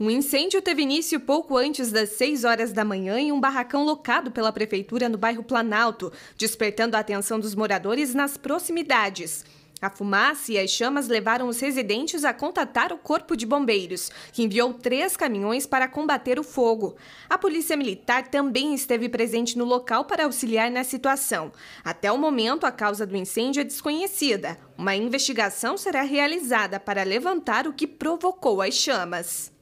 Um incêndio teve início pouco antes das 6 horas da manhã em um barracão locado pela prefeitura no bairro Planalto, despertando a atenção dos moradores nas proximidades. A fumaça e as chamas levaram os residentes a contatar o Corpo de Bombeiros, que enviou três caminhões para combater o fogo. A Polícia Militar também esteve presente no local para auxiliar na situação. Até o momento, a causa do incêndio é desconhecida. Uma investigação será realizada para levantar o que provocou as chamas.